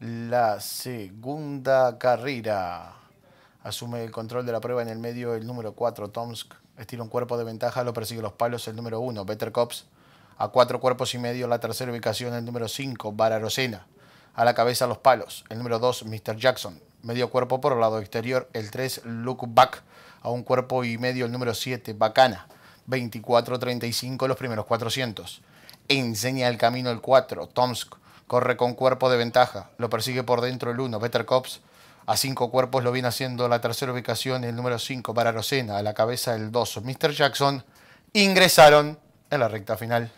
la segunda carrera. Asume el control de la prueba en el medio el número 4, Tomsk. Estira un cuerpo de ventaja, lo persigue los palos el número 1, Better Cops. A cuatro cuerpos y medio la tercera ubicación el número 5, Bararocena. A la cabeza los palos, el número 2, Mr. Jackson. Medio cuerpo por el lado exterior, el 3, Look Back. A un cuerpo y medio el número 7, Bacana. 24-35 los primeros 400 enseña el camino el 4. Tomsk corre con cuerpo de ventaja. Lo persigue por dentro el 1. Better Cops a 5 cuerpos lo viene haciendo la tercera ubicación, el número 5 para A la cabeza el 2. Mr. Jackson ingresaron en la recta final.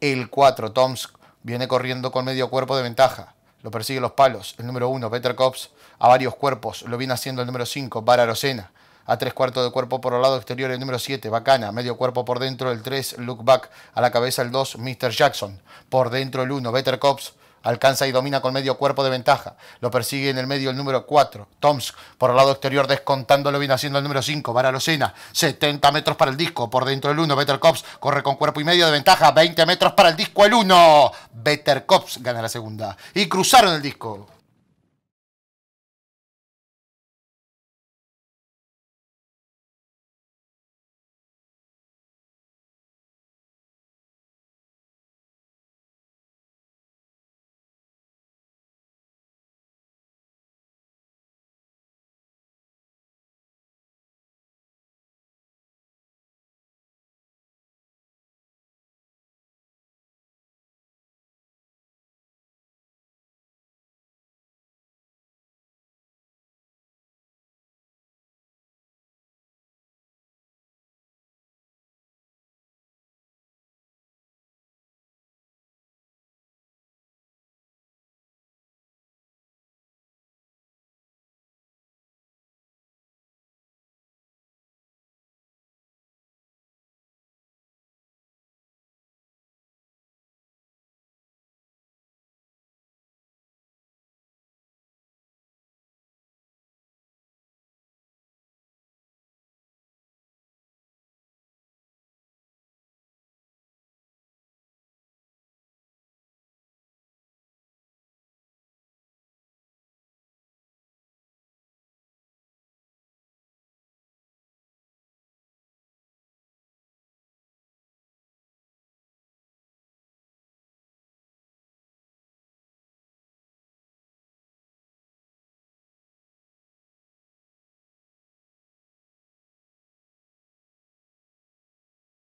El 4. Tomsk viene corriendo con medio cuerpo de ventaja. Lo persigue los palos. El número 1, Better Cops. A varios cuerpos lo viene haciendo el número 5, Bararocena a tres cuartos de cuerpo por el lado exterior el número 7, Bacana, medio cuerpo por dentro el 3, Look Back, a la cabeza el 2, Mr. Jackson, por dentro el 1, Better Cops, Alcanza y domina con medio cuerpo de ventaja. Lo persigue en el medio el número 4, Tomsk. Por el lado exterior descontándolo viene haciendo el número 5, Varalocena. 70 metros para el disco. Por dentro el 1, Better Cops. Corre con cuerpo y medio de ventaja. 20 metros para el disco el 1. Better Cops gana la segunda. Y cruzaron el disco.